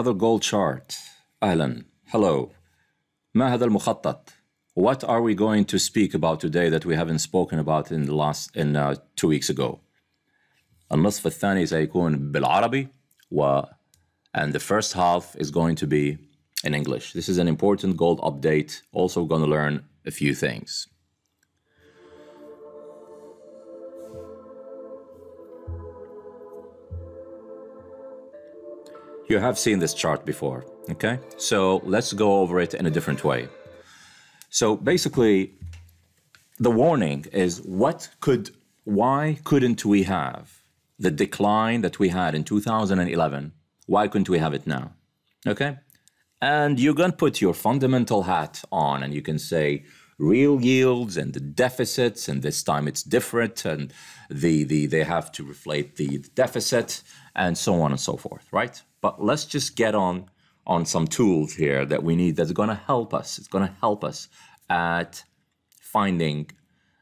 Another gold chart. Alan, hello. ما هذا المخطط? What are we going to speak about today that we haven't spoken about in the last in uh, two weeks ago? النصف الثاني سيكون بالعربي و and the first half is going to be in English. This is an important gold update. Also going to learn a few things. You have seen this chart before, okay? So let's go over it in a different way. So basically, the warning is what could, why couldn't we have the decline that we had in 2011? Why couldn't we have it now? Okay? And you are gonna put your fundamental hat on and you can say, real yields and the deficits, and this time it's different, and the, the, they have to reflate the deficit, and so on and so forth, right? But let's just get on on some tools here that we need that's going to help us. It's going to help us at finding,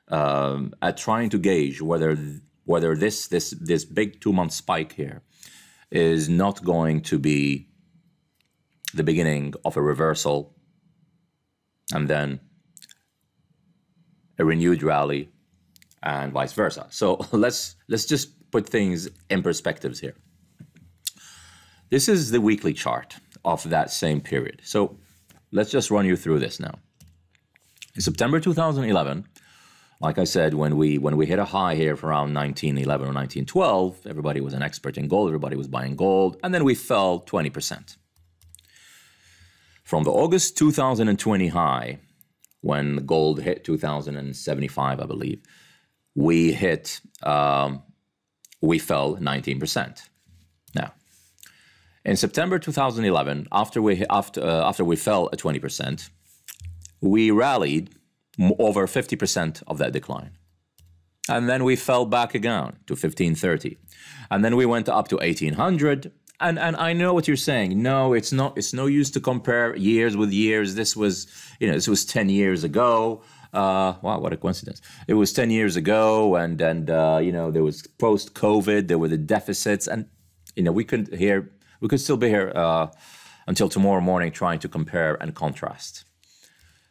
um, at trying to gauge whether whether this this this big two month spike here is not going to be the beginning of a reversal and then a renewed rally and vice versa. So let's let's just put things in perspectives here. This is the weekly chart of that same period. So let's just run you through this now. In September 2011, like I said, when we when we hit a high here for around 1911 or 1912, everybody was an expert in gold, everybody was buying gold, and then we fell 20%. From the August 2020 high when the gold hit 2075, I believe, we hit, um, we fell 19%. Now, in September 2011, after we, after, uh, after we fell at 20%, we rallied over 50% of that decline. And then we fell back again to 1530. And then we went up to 1800 and and I know what you're saying. No, it's not. It's no use to compare years with years. This was, you know, this was ten years ago. Uh, wow, what a coincidence! It was ten years ago, and and uh, you know there was post COVID, there were the deficits, and you know we could here we could still be here uh, until tomorrow morning trying to compare and contrast.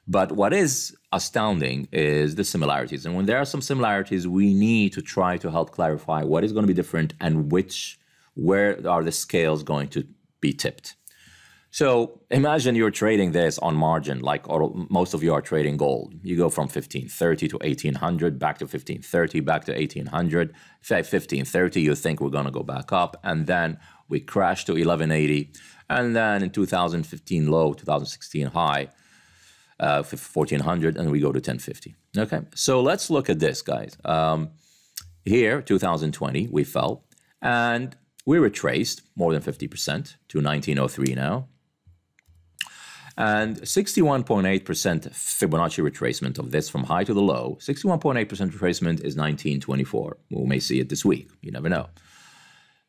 But what is astounding is the similarities, and when there are some similarities, we need to try to help clarify what is going to be different and which where are the scales going to be tipped? So imagine you're trading this on margin, like most of you are trading gold. You go from 1530 to 1800, back to 1530, back to 1800. Say 1530, you think we're going to go back up, and then we crash to 1180, and then in 2015 low, 2016 high, uh, 1400, and we go to 1050. Okay, so let's look at this, guys. Um, here, 2020, we fell, and we retraced more than 50% to 1903 now. And 61.8% Fibonacci retracement of this from high to the low, 61.8% retracement is 1924. We may see it this week. You never know.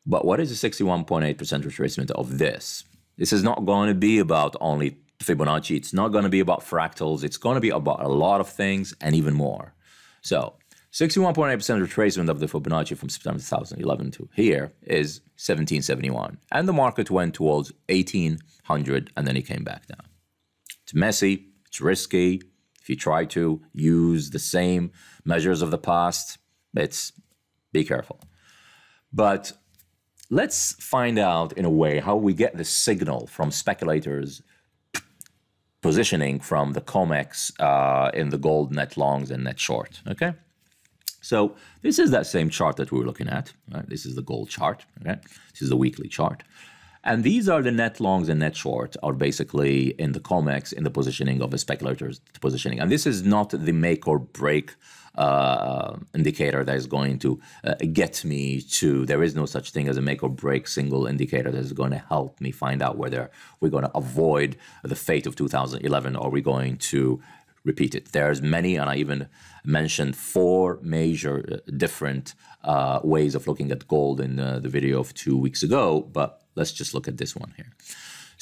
But what is the 61.8% retracement of this? This is not going to be about only Fibonacci. It's not going to be about fractals. It's going to be about a lot of things and even more. So 61.8% retracement of the Fibonacci from September 2011 to here is 1771. And the market went towards 1800 and then it came back down. It's messy, it's risky. If you try to use the same measures of the past, it's be careful. But let's find out in a way how we get the signal from speculators positioning from the COMEX uh, in the gold net longs and net short, okay? So this is that same chart that we were looking at. Right? This is the gold chart. Okay? This is the weekly chart. And these are the net longs and net short are basically in the COMEX in the positioning of a speculator's positioning. And this is not the make or break uh, indicator that is going to uh, get me to, there is no such thing as a make or break single indicator that is going to help me find out whether we're going to avoid the fate of 2011 or we're going to repeated. There's many, and I even mentioned four major uh, different uh, ways of looking at gold in uh, the video of two weeks ago, but let's just look at this one here.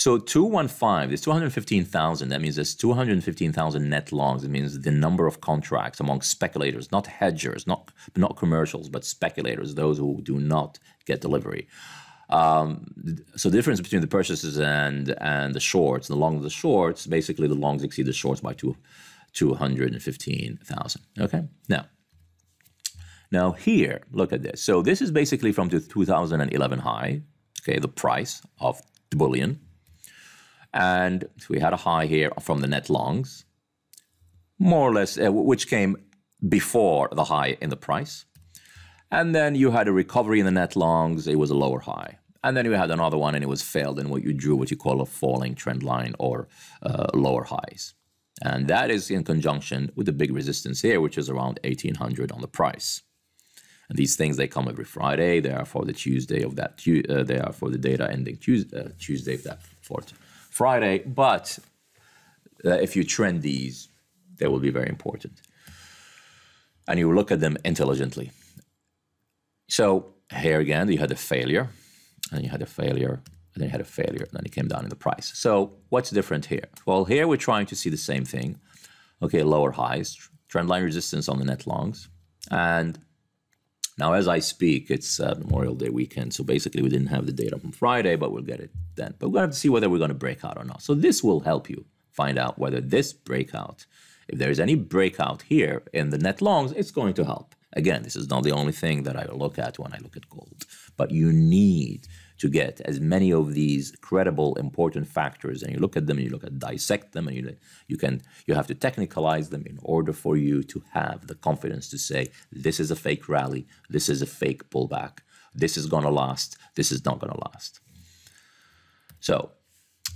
So 215, there's 215,000. That means there's 215,000 net longs. It means the number of contracts among speculators, not hedgers, not, not commercials, but speculators, those who do not get delivery. Um, so the difference between the purchases and and the shorts, the longs and the shorts, basically the longs exceed the shorts by two to 115,000. Okay, now, now here, look at this. So this is basically from the 2011 high, okay, the price of the bullion. And we had a high here from the net longs, more or less, uh, which came before the high in the price. And then you had a recovery in the net longs, it was a lower high. And then you had another one and it was failed in what you drew, what you call a falling trend line or uh, lower highs. And that is in conjunction with the big resistance here, which is around 1800 on the price. And these things, they come every Friday. They are for the Tuesday of that, uh, they are for the data ending Tuesday, uh, Tuesday of that fourth Friday. But uh, if you trend these, they will be very important. And you look at them intelligently. So here again, you had a failure, and you had a failure and then he had a failure, and then it came down in the price. So what's different here? Well, here we're trying to see the same thing. Okay, lower highs, trend line resistance on the net longs, and now as I speak, it's uh, Memorial Day weekend, so basically we didn't have the data from Friday, but we'll get it then. But we're gonna have to see whether we're gonna break out or not. So this will help you find out whether this breakout, if there is any breakout here in the net longs, it's going to help. Again, this is not the only thing that I look at when I look at gold, but you need to get as many of these credible, important factors. And you look at them, and you look at dissect them, and you you can you have to technicalize them in order for you to have the confidence to say this is a fake rally, this is a fake pullback, this is gonna last, this is not gonna last. So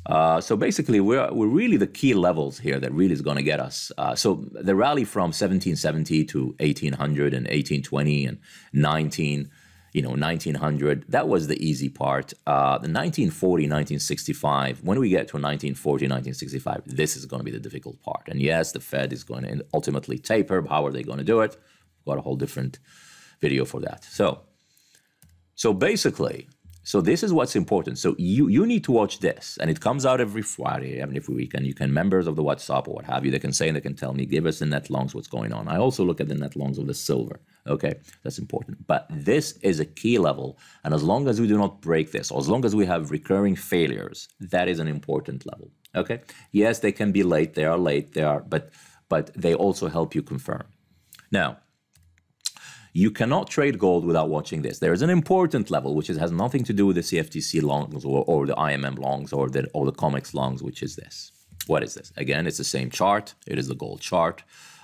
uh, so basically, we're, we're really the key levels here that really is going to get us. Uh, so the rally from 1770 to 1800 and 1820 and 19 you know, 1900, that was the easy part. Uh, the 1940, 1965, when we get to 1940, 1965, this is going to be the difficult part. And yes, the Fed is going to ultimately taper. How are they going to do it? Got a whole different video for that. So, so basically, so this is what's important. So you you need to watch this, and it comes out every Friday, every weekend. You can members of the WhatsApp or what have you. They can say and they can tell me, give us the net longs, what's going on. I also look at the net longs of the silver. Okay, that's important. But this is a key level. And as long as we do not break this, or as long as we have recurring failures, that is an important level. Okay, yes, they can be late, they are late, they are, but, but they also help you confirm. Now, you cannot trade gold without watching this. There is an important level, which is, has nothing to do with the CFTC longs or, or the IMM longs or the, or the COMEX longs, which is this. What is this? Again, it's the same chart. It is the gold chart.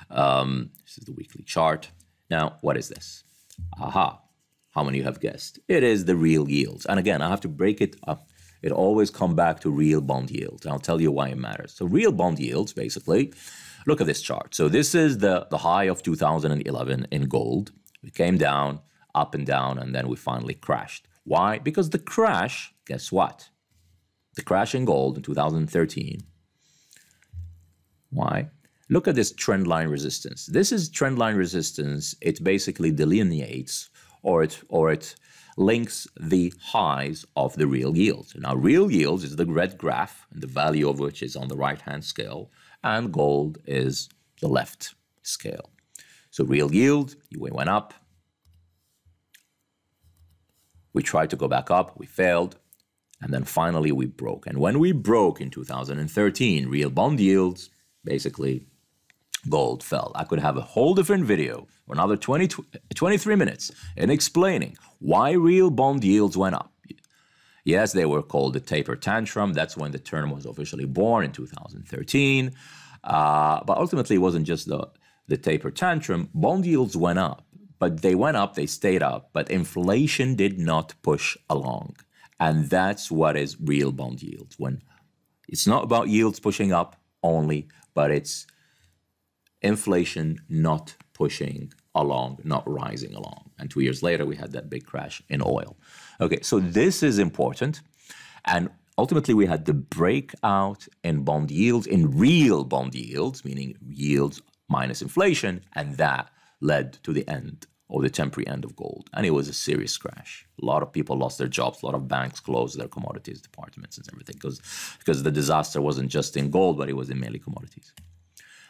Um, this is the weekly chart. Now, what is this? Aha, how many have guessed? It is the real yields. And again, I have to break it up. It always come back to real bond yields. And I'll tell you why it matters. So real bond yields, basically, look at this chart. So this is the, the high of 2011 in gold. It came down, up and down, and then we finally crashed. Why? Because the crash, guess what? The crash in gold in 2013. Why? Look at this trend line resistance. This is trend line resistance. It basically delineates or it, or it links the highs of the real yields. Now, real yields is the red graph, and the value of which is on the right-hand scale, and gold is the left scale. So real yield, we went up. We tried to go back up, we failed, and then finally we broke. And when we broke in 2013, real bond yields basically gold fell. I could have a whole different video, another 20, 23 minutes, in explaining why real bond yields went up. Yes, they were called the taper tantrum. That's when the term was officially born in 2013. Uh, but ultimately, it wasn't just the, the taper tantrum. Bond yields went up, but they went up, they stayed up, but inflation did not push along. And that's what is real bond yields. When it's not about yields pushing up only, but it's inflation not pushing along, not rising along. And two years later, we had that big crash in oil. Okay, so this is important. And ultimately, we had the breakout in bond yields, in real bond yields, meaning yields minus inflation, and that led to the end or the temporary end of gold. And it was a serious crash. A lot of people lost their jobs. A lot of banks closed their commodities departments and everything because, because the disaster wasn't just in gold, but it was in mainly commodities.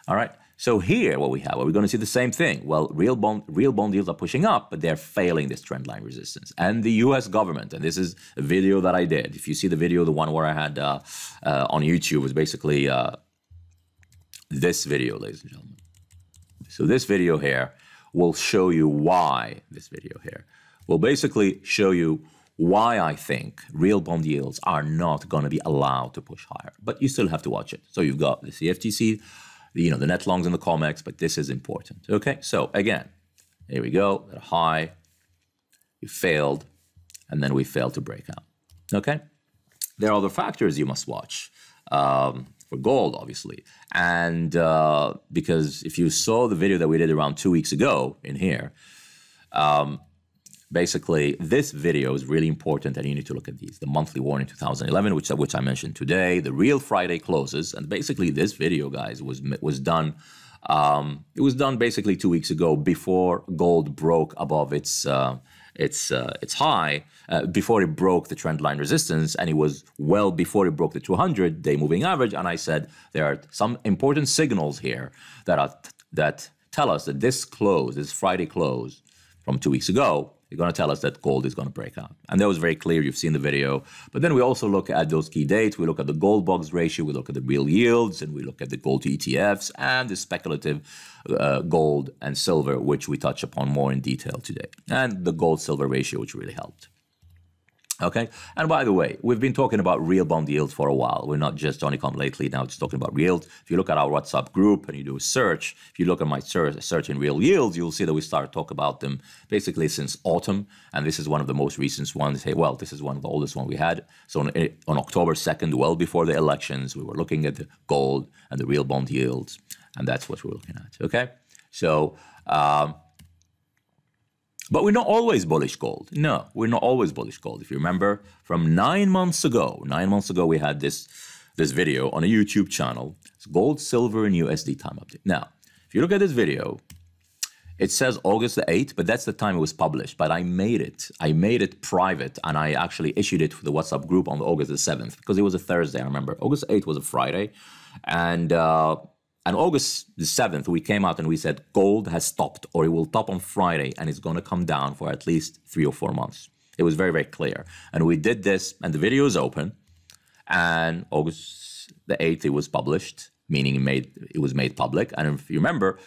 All right. So here, what we have, are we going to see the same thing? Well, real bond, real bond yields are pushing up, but they're failing this trend line resistance. And the U.S. government, and this is a video that I did. If you see the video, the one where I had uh, uh, on YouTube was basically uh, this video, ladies and gentlemen. So this video here will show you why this video here will basically show you why I think real bond yields are not going to be allowed to push higher. But you still have to watch it. So you've got the CFTC you know, the net longs and the call max, but this is important. Okay, so again, here we go, at a high, you failed, and then we failed to break out. Okay, there are other factors you must watch. Um, for gold, obviously. And uh, because if you saw the video that we did around two weeks ago in here, um, basically this video is really important and you need to look at these the monthly warning 2011 which which i mentioned today the real friday closes and basically this video guys was was done um, it was done basically two weeks ago before gold broke above its uh, its uh, its high uh, before it broke the trend line resistance and it was well before it broke the 200 day moving average and i said there are some important signals here that are that tell us that this close this friday close from two weeks ago you are going to tell us that gold is going to break out. And that was very clear. You've seen the video. But then we also look at those key dates. We look at the gold box ratio. We look at the real yields and we look at the gold ETFs and the speculative uh, gold and silver, which we touch upon more in detail today, and the gold silver ratio, which really helped. Okay. And by the way, we've been talking about real bond yields for a while. We're not just Honeycomb lately now, just talking about real. If you look at our WhatsApp group and you do a search, if you look at my search, search in real yields, you'll see that we started talk about them basically since autumn. And this is one of the most recent ones. Hey, well, this is one of the oldest one we had. So on, eh, on October 2nd, well before the elections, we were looking at the gold and the real bond yields. And that's what we're looking at. Okay. So, um, but we're not always bullish gold. No, we're not always bullish gold. If you remember from nine months ago, nine months ago, we had this, this video on a YouTube channel. It's gold, silver, and USD time update. Now, if you look at this video, it says August the 8th, but that's the time it was published. But I made it. I made it private, and I actually issued it for the WhatsApp group on August the 7th because it was a Thursday, I remember. August 8th was a Friday. And uh, and August the 7th, we came out and we said gold has stopped, or it will top on Friday, and it's going to come down for at least three or four months. It was very, very clear. And we did this, and the video is open. And August the 8th, it was published, meaning it, made, it was made public. And if you remember,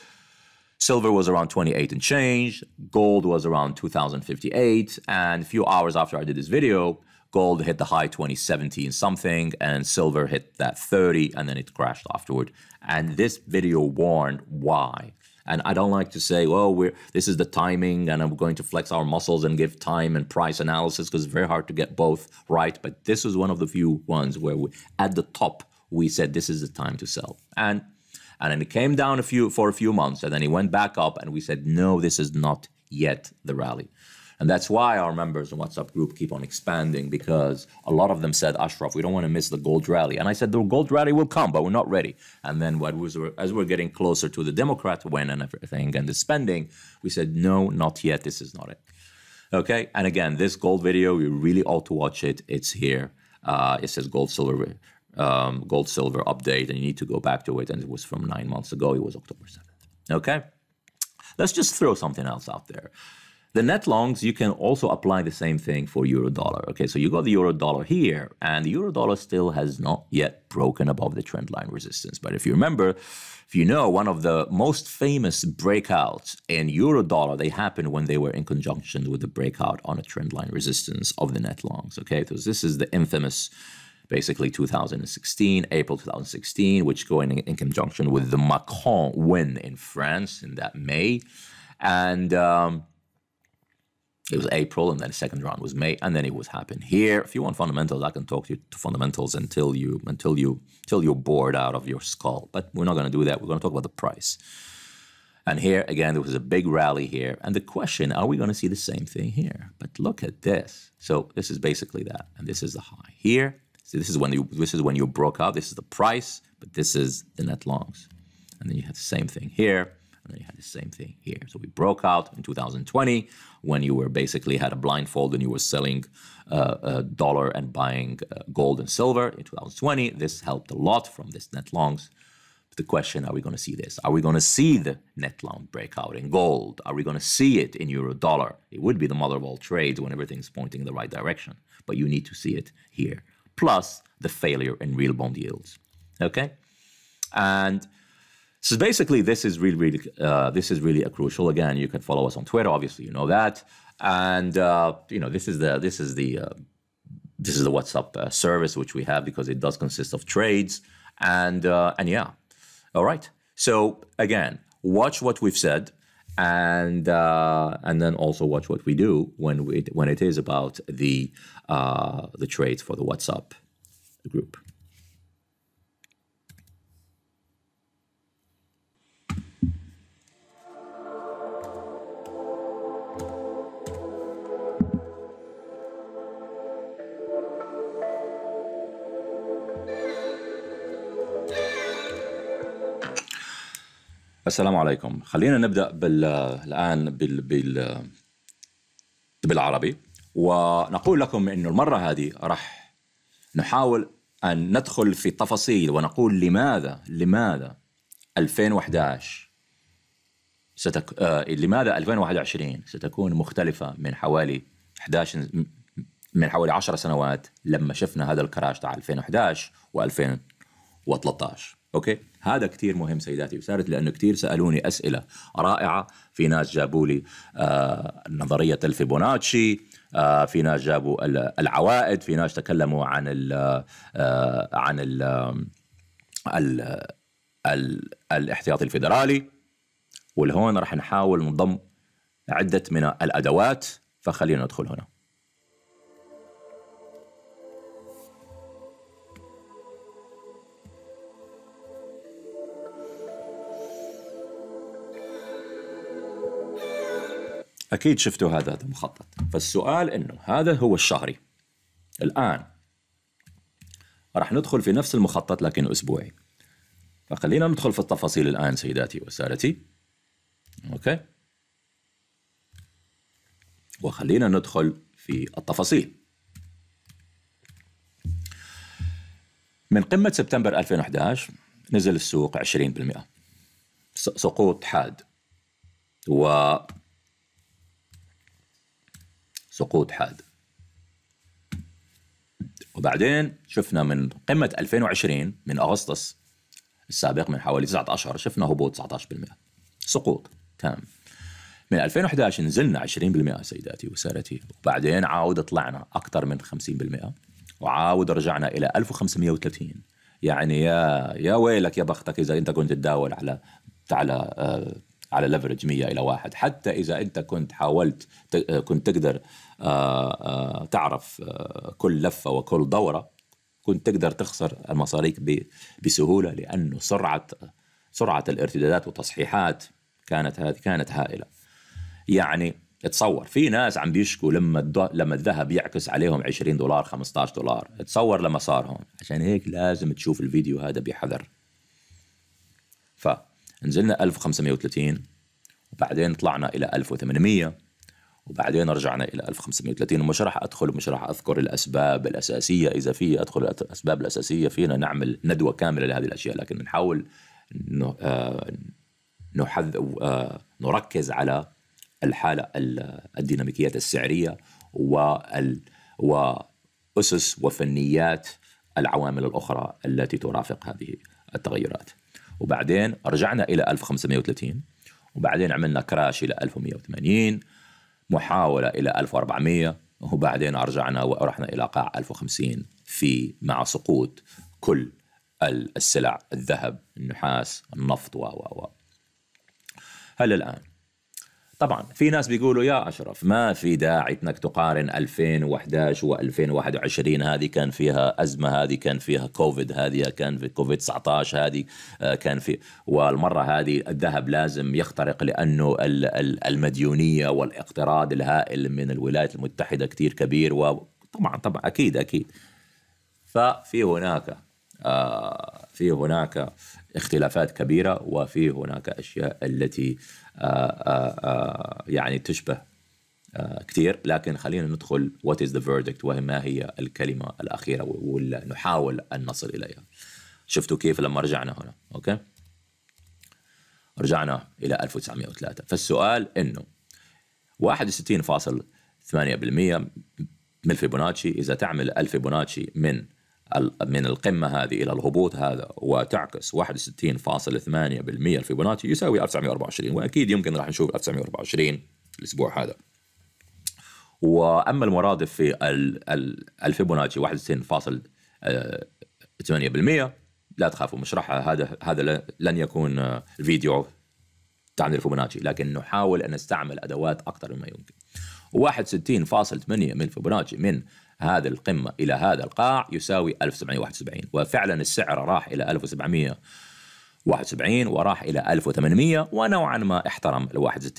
silver was around 28 and change, gold was around 2058. And a few hours after I did this video, Gold hit the high 2017 something, and silver hit that 30, and then it crashed afterward. And this video warned why. And I don't like to say, well, we're this is the timing, and I'm going to flex our muscles and give time and price analysis because it's very hard to get both right. But this is one of the few ones where we, at the top we said this is the time to sell, and and then it came down a few for a few months, and then it went back up, and we said no, this is not yet the rally. And that's why our members and WhatsApp group keep on expanding because a lot of them said, Ashraf, we don't want to miss the gold rally. And I said, the gold rally will come, but we're not ready. And then as we're getting closer to the Democrat win and everything and the spending, we said, no, not yet. This is not it. Okay. And again, this gold video, you really ought to watch it. It's here. Uh, it says gold, silver, um, gold, silver update, and you need to go back to it. And it was from nine months ago. It was October 7th. Okay. Let's just throw something else out there. The net longs, you can also apply the same thing for euro dollar. Okay, so you got the euro dollar here, and the euro dollar still has not yet broken above the trend line resistance. But if you remember, if you know, one of the most famous breakouts in euro dollar, they happened when they were in conjunction with the breakout on a trend line resistance of the net longs. Okay, so this is the infamous basically 2016, April 2016, which going in, conjunction with the Macron win in France in that May. And um, it was April, and then the second round was May, and then it would happen here. If you want fundamentals, I can talk to you to fundamentals until you until you until you're bored out of your skull. But we're not going to do that. We're going to talk about the price. And here again, there was a big rally here, and the question: Are we going to see the same thing here? But look at this. So this is basically that, and this is the high here. So this is when you this is when you broke out. This is the price, but this is the net longs, and then you have the same thing here. And then you had the same thing here. So we broke out in 2020 when you were basically had a blindfold and you were selling uh, a uh, dollar and buying uh, gold and silver in 2020. This helped a lot from this net longs. But the question, are we going to see this? Are we going to see the net long breakout in gold? Are we going to see it in euro dollar? It would be the mother of all trades when everything's pointing in the right direction. But you need to see it here. Plus the failure in real bond yields. Okay? And so basically, this is really, really, uh, this is really a crucial. Again, you can follow us on Twitter. Obviously, you know that, and uh, you know this is the this is the uh, this is the WhatsApp uh, service which we have because it does consist of trades and uh, and yeah, all right. So again, watch what we've said, and uh, and then also watch what we do when we, when it is about the the trades for the WhatsApp group. السلام عليكم خلينا نبدا بال الان بال بال بالعربي ونقول لكم انه المره هذه راح نحاول ان ندخل في تفاصيل ونقول لماذا لماذا 2011 ستك... آه لماذا 2021 ستكون مختلفه من حوالي 11 من حوالي 10 سنوات لما شفنا هذا الكراش تاع 2011 و2013 اوكي هذا كثير مهم سيداتي وسادتي لانه كثير سالوني اسئله رائعه في ناس جابوا لي آه نظريه الفيبوناتشي آه في ناس جابوا العوائد في ناس تكلموا عن الـ آه عن الـ آه، الـ الـ الاحتياطي الفيدرالي والهون راح نحاول نضم عده من الادوات فخلينا ندخل هنا اكيد شفتوا هذا المخطط فالسؤال انه هذا هو الشهري الان راح ندخل في نفس المخطط لكن اسبوعي فخلينا ندخل في التفاصيل الان سيداتي وسادتي اوكي وخلينا ندخل في التفاصيل من قمة سبتمبر 2011 نزل السوق 20% سقوط حاد و سقوط حاد وبعدين شفنا من قمة 2020 من أغسطس السابق من حوالي 9 أشهر شفنا هبوط 19% سقوط تام من 2011 نزلنا 20% سيداتي وسادتي وبعدين عاود طلعنا أكثر من 50% وعاود رجعنا إلى 1530 يعني يا يا ويلك يا بختك إذا أنت كنت تداول على على آه، على ليفرج 100 الى واحد حتى اذا انت كنت حاولت آه، كنت تقدر آه، آه، تعرف كل لفه وكل دوره كنت تقدر تخسر المصاريك بسهوله لانه سرعه سرعه الارتدادات والتصحيحات كانت هذه كانت هائله يعني تصور في ناس عم بيشكوا لما لما الذهب يعكس عليهم 20 دولار 15 دولار تصور لما صار هون عشان هيك لازم تشوف الفيديو هذا بحذر ف نزلنا 1530 وبعدين طلعنا إلى 1800 وبعدين رجعنا إلى 1530 ومش راح أدخل ومش راح أذكر الأسباب الأساسية إذا في أدخل الأسباب الأساسية فينا نعمل ندوة كاملة لهذه الأشياء لكن نحاول آه، نحذ آه، نركز على الحالة الديناميكيات السعرية وال وأسس وفنيات العوامل الأخرى التي ترافق هذه التغيرات وبعدين رجعنا الى 1530 وبعدين عملنا كراش الى 1180 محاوله الى 1400 وبعدين رجعنا ورحنا الى قاع 1050 في مع سقوط كل السلع الذهب النحاس النفط و و و هل الان طبعا في ناس بيقولوا يا اشرف ما في داعي انك تقارن 2011 و2021 هذه كان فيها ازمه هذه كان فيها كوفيد هذه كان في كوفيد 19 هذه كان في والمره هذه الذهب لازم يخترق لانه المديونيه والاقتراض الهائل من الولايات المتحده كثير كبير وطبعا طبعا اكيد اكيد ففي هناك آه في هناك اختلافات كبيرة وفي هناك أشياء التي آه، آه، آه، يعني تشبه كثير لكن خلينا ندخل وات از ذا verdict وما هي الكلمة الأخيرة ونحاول أن نصل إليها شفتوا كيف لما رجعنا هنا أوكي رجعنا إلى 1903 فالسؤال أنه 61.8% من الفيبوناتشي إذا تعمل الفيبوناتشي من من القمة هذه إلى الهبوط هذا وتعكس 61.8% الفيبوناتشي يساوي 1924 وأكيد يمكن راح نشوف 1924 الأسبوع هذا وأما المرادف في الفيبوناتشي 61.8% لا تخافوا مش راح هذا هذا لن يكون فيديو تعمل الفيبوناتشي لكن نحاول أن نستعمل أدوات أكثر مما يمكن 61.8 من فيبوناتشي من هذا القمة إلى هذا القاع يساوي 1771 وفعلا السعر راح إلى 1771 وراح إلى 1800 ونوعا ما احترم ال 61.8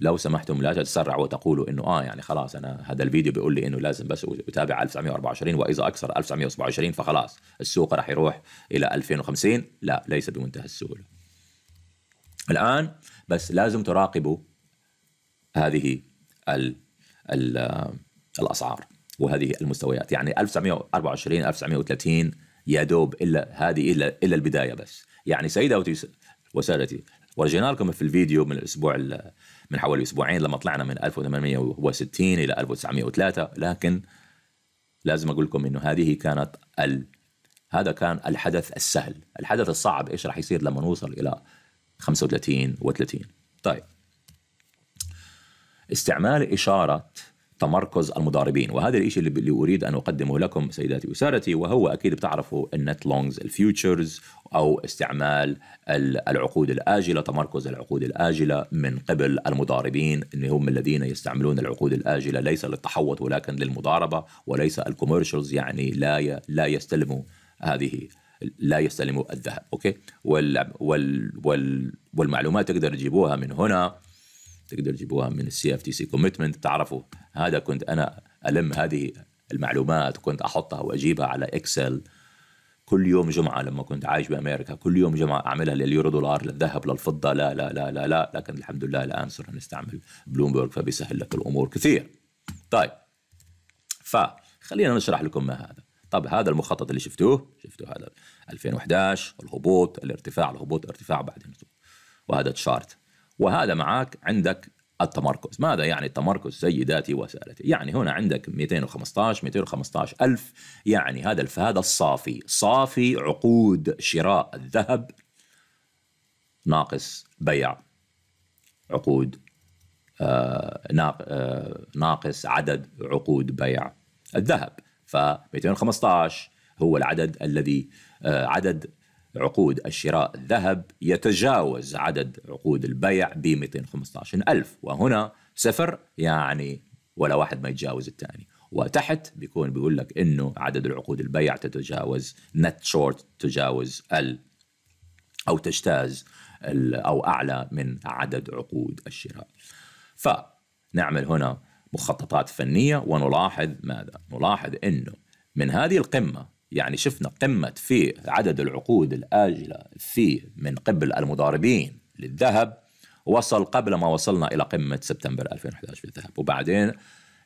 لو سمحتم لا تتسرعوا وتقولوا إنه آه يعني خلاص أنا هذا الفيديو بيقول لي إنه لازم بس أتابع 1924 وإذا أكثر 1927 فخلاص السوق راح يروح إلى 2050 لا ليس بمنتهى السهولة الآن بس لازم تراقبوا هذه ال ال آه الأسعار وهذه المستويات يعني 1924 1930 يا دوب الا هذه الا الا البدايه بس يعني سيداتي وسادتي ورجينا لكم في الفيديو من الاسبوع من حوالي اسبوعين لما طلعنا من 1860 الى 1903 لكن لازم اقول لكم انه هذه كانت ال هذا كان الحدث السهل الحدث الصعب ايش راح يصير لما نوصل الى 35 و30 طيب استعمال اشاره تمركز المضاربين وهذا الشيء اللي, اللي اريد ان اقدمه لكم سيداتي وسادتي وهو اكيد بتعرفوا النت لونجز الفيوتشرز او استعمال العقود الاجله تمركز العقود الاجله من قبل المضاربين ان هم الذين يستعملون العقود الاجله ليس للتحوط ولكن للمضاربه وليس الكوميرشلز يعني لا لا يستلموا هذه لا يستلموا الذهب اوكي وال وال وال والمعلومات تقدر تجيبوها من هنا تقدر تجيبوها من السي اف تي سي كوميتمنت تعرفوا هذا كنت انا الم هذه المعلومات كنت احطها واجيبها على اكسل كل يوم جمعه لما كنت عايش بامريكا كل يوم جمعه اعملها لليورو دولار للذهب للفضه لا لا لا لا لا لكن الحمد لله الان صرنا نستعمل بلومبرج فبيسهل لك الامور كثير طيب فخلينا نشرح لكم ما هذا طب هذا المخطط اللي شفتوه شفتوه هذا 2011 الهبوط الارتفاع الهبوط ارتفاع بعدين وهذا تشارت وهذا معك عندك التمركز ماذا يعني التمركز سيداتي وسادتي يعني هنا عندك 215 215 ألف يعني هذا الفهد الصافي صافي عقود شراء الذهب ناقص بيع عقود آه، آه، ناقص عدد عقود بيع الذهب ف 215 هو العدد الذي آه، عدد عقود الشراء الذهب يتجاوز عدد عقود البيع ب 215 ألف وهنا صفر يعني ولا واحد ما يتجاوز الثاني وتحت بيكون بيقول لك انه عدد العقود البيع تتجاوز نت شورت تجاوز ال او تجتاز ال او اعلى من عدد عقود الشراء فنعمل هنا مخططات فنيه ونلاحظ ماذا نلاحظ انه من هذه القمه يعني شفنا قمة في عدد العقود الآجلة في من قبل المضاربين للذهب وصل قبل ما وصلنا إلى قمة سبتمبر 2011 في الذهب وبعدين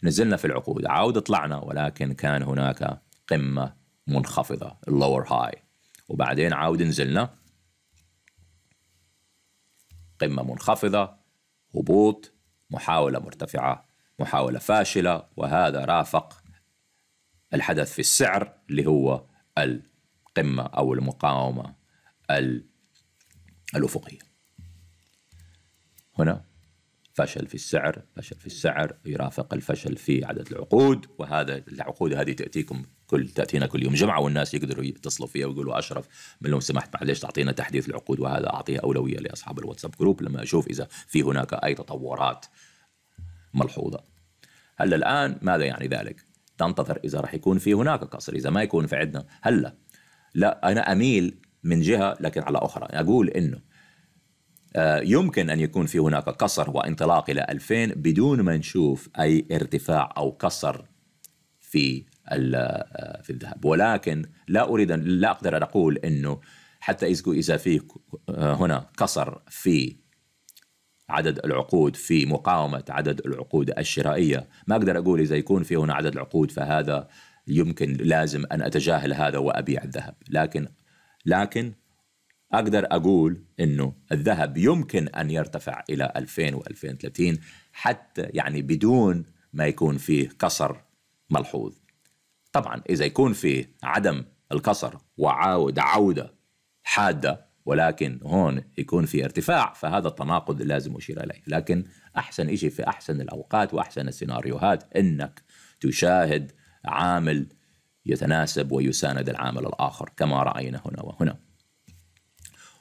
نزلنا في العقود عاود طلعنا ولكن كان هناك قمة منخفضة اللور هاي وبعدين عاود نزلنا قمة منخفضة هبوط محاولة مرتفعة محاولة فاشلة وهذا رافق الحدث في السعر اللي هو القمة أو المقاومة الأفقية هنا فشل في السعر فشل في السعر يرافق الفشل في عدد العقود وهذا العقود هذه تأتيكم كل تأتينا كل يوم جمعة والناس يقدروا يتصلوا فيها ويقولوا أشرف من لو سمحت معلش تعطينا تحديث العقود وهذا أعطيه أولوية لأصحاب الواتساب جروب لما أشوف إذا في هناك أي تطورات ملحوظة هل الآن ماذا يعني ذلك تنتظر اذا راح يكون في هناك قصر اذا ما يكون في عندنا هلا لا انا اميل من جهه لكن على اخرى اقول انه آه، يمكن ان يكون في هناك قصر وانطلاق الى 2000 بدون ما نشوف اي ارتفاع او قصر في آه، في الذهب ولكن لا اريد لا اقدر ان اقول انه حتى اذا في آه، هنا قصر في عدد العقود في مقاومة عدد العقود الشرائية ما أقدر أقول إذا يكون في هنا عدد العقود فهذا يمكن لازم أن أتجاهل هذا وأبيع الذهب لكن لكن أقدر أقول أنه الذهب يمكن أن يرتفع إلى 2000 و2030 حتى يعني بدون ما يكون فيه كسر ملحوظ طبعا إذا يكون فيه عدم الكسر وعودة عودة حادة ولكن هون يكون في ارتفاع فهذا التناقض لازم أشير إليه لكن أحسن شيء في أحسن الأوقات وأحسن السيناريوهات أنك تشاهد عامل يتناسب ويساند العامل الآخر كما رأينا هنا وهنا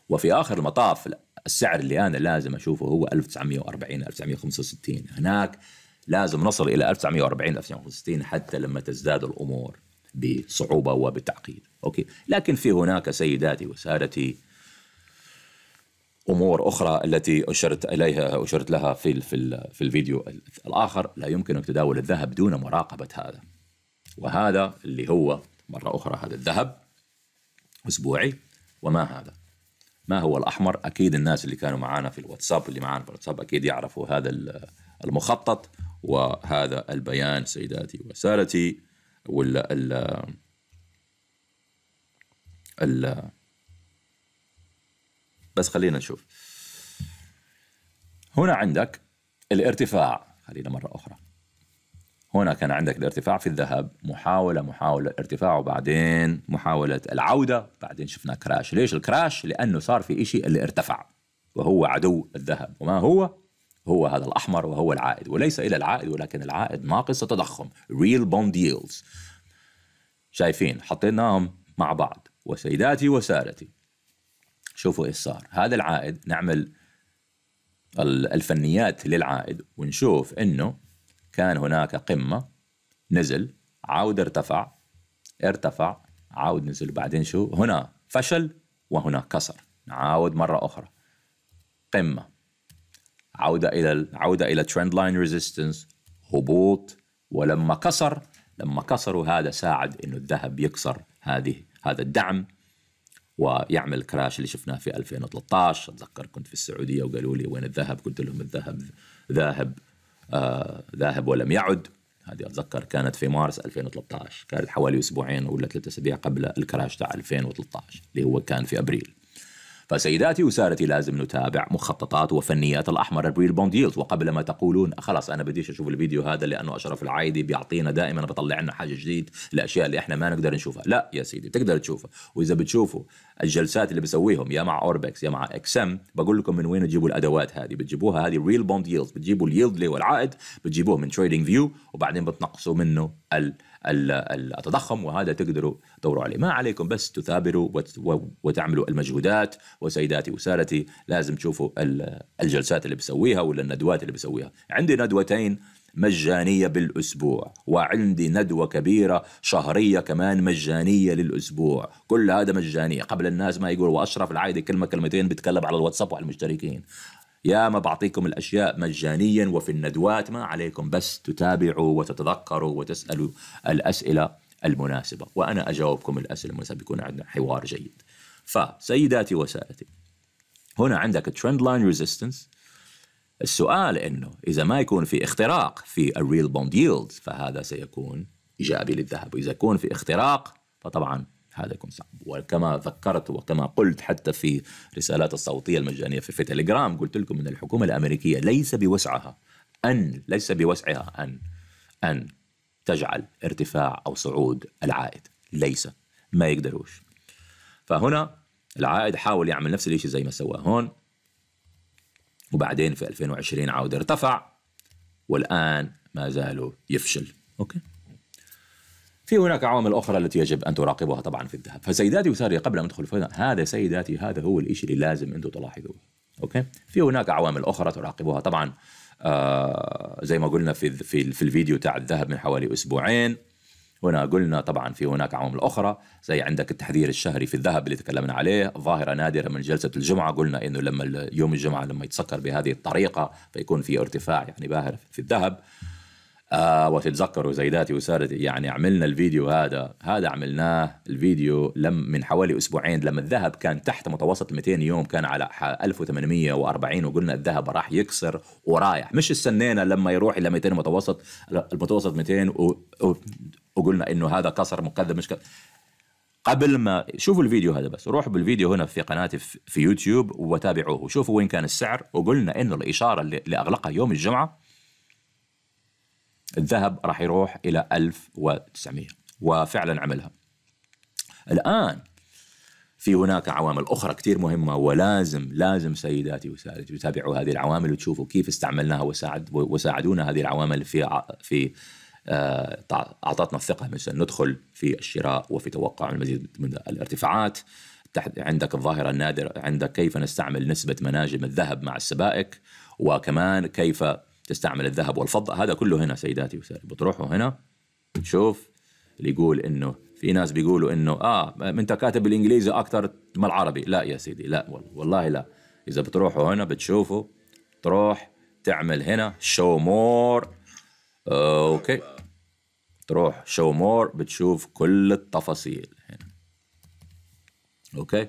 وفي آخر المطاف السعر اللي أنا لازم أشوفه هو 1940 1965 هناك لازم نصل إلى 1940 1965 حتى لما تزداد الأمور بصعوبة وبتعقيد أوكي لكن في هناك سيداتي وسادتي امور اخرى التي اشرت اليها اشرت لها في في في الفيديو الاخر لا يمكنك تداول الذهب دون مراقبه هذا وهذا اللي هو مره اخرى هذا الذهب اسبوعي وما هذا ما هو الاحمر اكيد الناس اللي كانوا معانا في الواتساب اللي معانا في الواتساب اكيد يعرفوا هذا المخطط وهذا البيان سيداتي وسادتي ولا ال ال بس خلينا نشوف هنا عندك الارتفاع خلينا مرة أخرى هنا كان عندك الارتفاع في الذهب محاولة محاولة ارتفاع وبعدين محاولة العودة بعدين شفنا كراش ليش الكراش لأنه صار في إشي اللي ارتفع وهو عدو الذهب وما هو هو هذا الأحمر وهو العائد وليس إلى العائد ولكن العائد ناقص التضخم real bond yields شايفين حطيناهم مع بعض وسيداتي وسادتي شوفوا ايش صار هذا العائد نعمل الفنيات للعائد ونشوف انه كان هناك قمه نزل عاود ارتفع ارتفع عاود نزل بعدين شو هنا فشل وهنا كسر نعاود مره اخرى قمه عوده الى عوده الى ترند لاين ريزيستنس هبوط ولما كسر لما كسروا هذا ساعد انه الذهب يكسر هذه هذا الدعم ويعمل كراش اللي شفناه في 2013 اتذكر كنت في السعوديه وقالوا لي وين الذهب قلت لهم الذهب ذاهب آه ذاهب ولم يعد هذه اتذكر كانت في مارس 2013 كانت حوالي اسبوعين ولا ثلاثة اسابيع قبل الكراش تاع 2013 اللي هو كان في ابريل فسيداتي وسارتي لازم نتابع مخططات وفنيات الاحمر ابريل بوند يلز وقبل ما تقولون خلاص انا بديش اشوف الفيديو هذا لانه اشرف العايدي بيعطينا دائما بيطلع لنا حاجه جديد الاشياء اللي احنا ما نقدر نشوفها لا يا سيدي بتقدر تشوفها واذا بتشوفه الجلسات اللي بسويهم يا مع اوربكس يا مع اكسم بقول لكم من وين تجيبوا الادوات هذه بتجيبوها هذه ريل بوند ييلد بتجيبوا اليلد اللي هو العائد بتجيبوه من تريدنج فيو وبعدين بتنقصوا منه ال التضخم وهذا تقدروا تدوروا عليه ما عليكم بس تثابروا وتعملوا المجهودات وسيداتي وسادتي لازم تشوفوا الجلسات اللي بسويها ولا الندوات اللي بسويها عندي ندوتين مجانية بالأسبوع وعندي ندوة كبيرة شهرية كمان مجانية للأسبوع كل هذا مجانية قبل الناس ما يقول وأشرف العايدة كلمة كلمتين بتكلم على الواتساب وعلى المشتركين يا ما بعطيكم الأشياء مجانيا وفي الندوات ما عليكم بس تتابعوا وتتذكروا وتسألوا الأسئلة المناسبة وأنا أجاوبكم الأسئلة المناسبة بيكون عندنا حوار جيد فسيداتي وسادتي هنا عندك ترند لاين ريزيستنس السؤال انه اذا ما يكون في اختراق في الريل بوند ييلد فهذا سيكون ايجابي للذهب، واذا يكون في اختراق فطبعا هذا يكون صعب، وكما ذكرت وكما قلت حتى في رسالات الصوتيه المجانيه في, في تليجرام قلت لكم ان الحكومه الامريكيه ليس بوسعها ان ليس بوسعها ان ان تجعل ارتفاع او صعود العائد، ليس ما يقدروش. فهنا العائد حاول يعمل نفس الشيء زي ما سواه هون وبعدين في 2020 عاود ارتفع والآن ما زال يفشل أوكي في هناك عوامل أخرى التي يجب أن تراقبها طبعا في الذهب فسيداتي وساري قبل أن أدخل في هذا سيداتي هذا هو الشيء اللي لازم أنتم تلاحظوه أوكي في هناك عوامل أخرى تراقبها طبعا آه زي ما قلنا في في, في الفيديو تاع الذهب من حوالي أسبوعين هنا قلنا طبعا في هناك عوامل أخرى زي عندك التحذير الشهري في الذهب اللي تكلمنا عليه ظاهرة نادرة من جلسة الجمعة قلنا أنه لما يوم الجمعة لما يتسكر بهذه الطريقة فيكون في ارتفاع يعني باهر في الذهب آه وتتذكروا زيداتي وسادتي يعني عملنا الفيديو هذا هذا عملناه الفيديو لم من حوالي اسبوعين لما الذهب كان تحت متوسط 200 يوم كان على 1840 وقلنا الذهب راح يكسر ورايح مش استنينا لما يروح الى 200 متوسط المتوسط 200 و... و... وقلنا انه هذا كسر مكذب مش كذا قبل ما شوفوا الفيديو هذا بس روحوا بالفيديو هنا في قناتي في يوتيوب وتابعوه وشوفوا وين كان السعر وقلنا انه الاشاره اللي اغلقها يوم الجمعه الذهب راح يروح الى 1900 وفعلا عملها الان في هناك عوامل اخرى كثير مهمه ولازم لازم سيداتي وسادتي تتابعوا هذه العوامل وتشوفوا كيف استعملناها وساعد وساعدونا هذه العوامل في في آه، اعطتنا الثقه مثلا ندخل في الشراء وفي توقع المزيد من الارتفاعات عندك الظاهره النادره عندك كيف نستعمل نسبه مناجم الذهب مع السبائك وكمان كيف تستعمل الذهب والفضه هذا كله هنا سيداتي وسادتي بتروحوا هنا تشوف اللي يقول انه في ناس بيقولوا انه اه انت كاتب بالانجليزي اكثر ما العربي لا يا سيدي لا والله لا اذا بتروحوا هنا بتشوفوا تروح تعمل هنا شو مور آه، اوكي تروح شو مور بتشوف كل التفاصيل هنا اوكي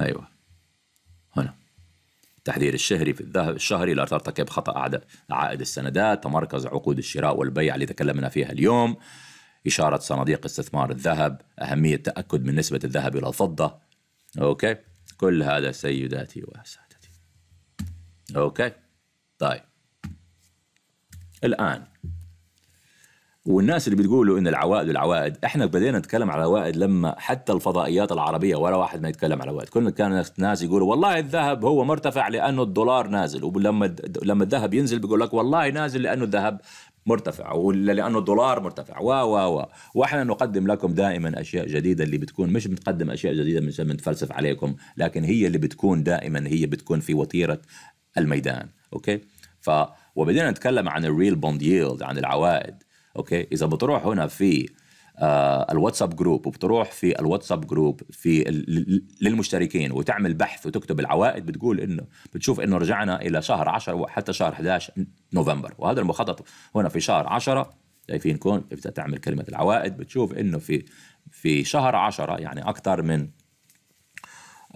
ايوه هنا التحذير الشهري في الذهب الشهري لا ترتكب خطأ عائد السندات تمركز عقود الشراء والبيع اللي تكلمنا فيها اليوم إشارة صناديق استثمار الذهب أهمية التأكد من نسبة الذهب إلى الفضة أوكي كل هذا سيداتي وسادتي أوكي طيب الآن والناس اللي بتقولوا ان العوائد والعوائد احنا بدينا نتكلم على العوائد لما حتى الفضائيات العربيه ولا واحد ما يتكلم على العوائد كنا كان ناس يقولوا والله الذهب هو مرتفع لانه الدولار نازل ولما لما الذهب ينزل بيقول لك والله نازل لانه الذهب مرتفع ولا لانه الدولار مرتفع و و و واحنا نقدم لكم دائما اشياء جديده اللي بتكون مش بنقدم اشياء جديده مش نتفلسف عليكم لكن هي اللي بتكون دائما هي بتكون في وتيره الميدان اوكي ف وبدينا نتكلم عن الريل بوند ييلد عن العوائد اوكي اذا بتروح هنا في آه الواتساب جروب وبتروح في الواتساب جروب في للمشتركين وتعمل بحث وتكتب العوائد بتقول انه بتشوف انه رجعنا الى شهر 10 وحتى شهر 11 نوفمبر وهذا المخطط هنا في شهر 10 شايفين كون تعمل كلمه العوائد بتشوف انه في في شهر 10 يعني اكثر من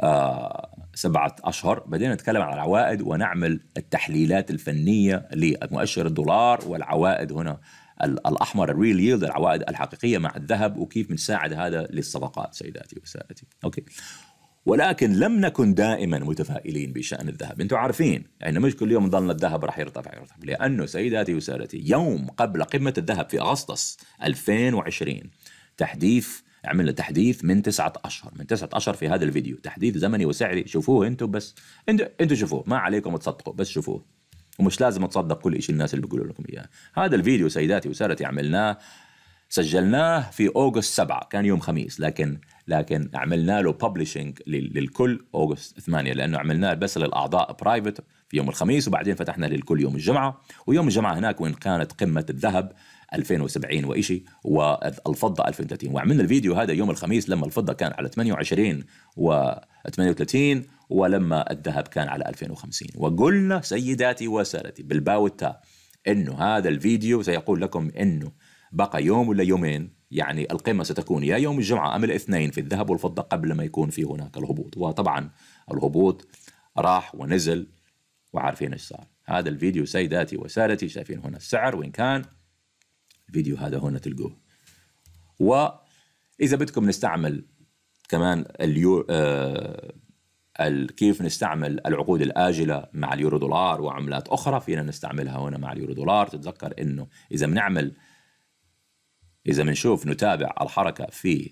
آه، سبعة أشهر بدينا نتكلم عن العوائد ونعمل التحليلات الفنية لمؤشر الدولار والعوائد هنا الأحمر الريل ييلد العوائد الحقيقية مع الذهب وكيف بنساعد هذا للصفقات سيداتي وسادتي أوكي ولكن لم نكن دائما متفائلين بشأن الذهب انتم عارفين يعني مش كل يوم ظل الذهب راح يرتفع يرتفع لأنه سيداتي وسادتي يوم قبل قمة الذهب في أغسطس 2020 تحديث عملنا تحديث من تسعة أشهر من تسعة أشهر في هذا الفيديو تحديث زمني وسعري شوفوه أنتم بس أنتم أنتوا شوفوه ما عليكم تصدقوا بس شوفوه ومش لازم تصدق كل شيء الناس اللي بيقولوا لكم إياه هذا الفيديو سيداتي وسادتي عملناه سجلناه في أوغست 7 كان يوم خميس لكن لكن عملنا له ببلشنج للكل أوغست 8 لأنه عملناه بس للأعضاء برايفت في يوم الخميس وبعدين فتحنا للكل يوم الجمعة ويوم الجمعة هناك وإن كانت قمة الذهب 2070 وإشي والفضة 2030 وعملنا الفيديو هذا يوم الخميس لما الفضة كان على 28 و 38 ولما الذهب كان على 2050 وقلنا سيداتي وسادتي بالباء والتاء انه هذا الفيديو سيقول لكم انه بقى يوم ولا يومين يعني القمة ستكون يا يوم الجمعة أم الاثنين في الذهب والفضة قبل ما يكون في هناك الهبوط وطبعا الهبوط راح ونزل وعارفين ايش صار هذا الفيديو سيداتي وسادتي شايفين هنا السعر وين كان الفيديو هذا هون تلقوه واذا بدكم نستعمل كمان اليو آه كيف نستعمل العقود الاجله مع اليورو دولار وعملات اخرى فينا نستعملها هنا مع اليورو دولار تتذكر انه اذا بنعمل اذا بنشوف نتابع الحركه في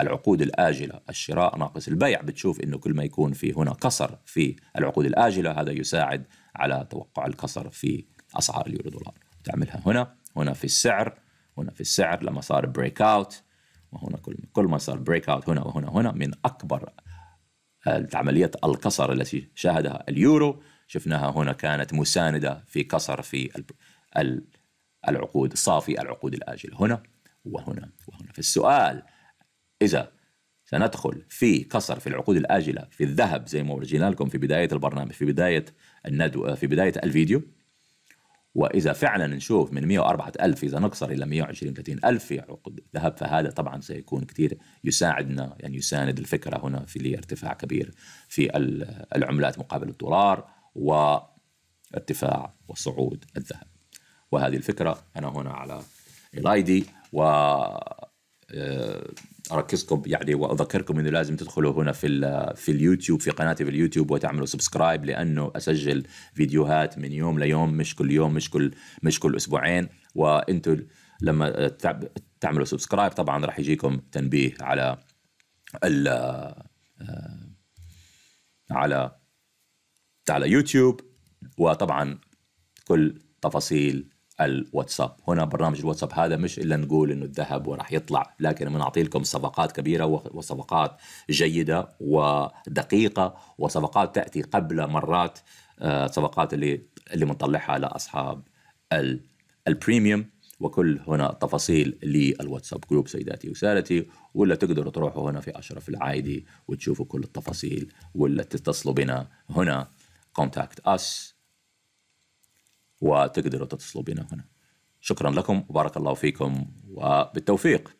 العقود الآجلة الشراء ناقص البيع بتشوف أنه كل ما يكون في هنا كسر في العقود الآجلة هذا يساعد على توقع الكسر في أسعار اليورو دولار تعملها هنا هنا في السعر هنا في السعر لما صار بريك اوت وهنا كل كل ما صار بريك اوت هنا وهنا هنا من اكبر آه، عملية القصر التي شاهدها اليورو شفناها هنا كانت مساندة في قصر في العقود صافي العقود الآجلة هنا وهنا وهنا فالسؤال إذا سندخل في قصر في العقود الآجلة في الذهب زي ما ورجينا لكم في بداية البرنامج في بداية الندوة آه، في بداية الفيديو واذا فعلا نشوف من 104 ألف اذا نقصر الى 120 30 ألف في عقود الذهب فهذا طبعا سيكون كثير يساعدنا يعني يساند الفكره هنا في ارتفاع كبير في العملات مقابل الدولار وارتفاع وصعود الذهب وهذه الفكره انا هنا على الايدي و آه، اركزكم يعني واذكركم انه لازم تدخلوا هنا في في اليوتيوب في قناتي في اليوتيوب وتعملوا سبسكرايب لانه اسجل فيديوهات من يوم ليوم مش كل يوم مش كل مش كل اسبوعين وانتم لما تعملوا سبسكرايب طبعا راح يجيكم تنبيه على ال آه، على على يوتيوب وطبعا كل تفاصيل الواتساب هنا برنامج الواتساب هذا مش إلا نقول إنه الذهب وراح يطلع لكن بنعطي لكم صفقات كبيرة وصفقات جيدة ودقيقة وصفقات تأتي قبل مرات آه، صفقات اللي اللي بنطلعها لأصحاب البريميوم وكل هنا تفاصيل للواتساب جروب سيداتي وسادتي ولا تقدروا تروحوا هنا في أشرف العايدي وتشوفوا كل التفاصيل ولا تتصلوا بنا هنا contact us وتقدروا تتصلوا بنا هنا شكرا لكم وبارك الله فيكم وبالتوفيق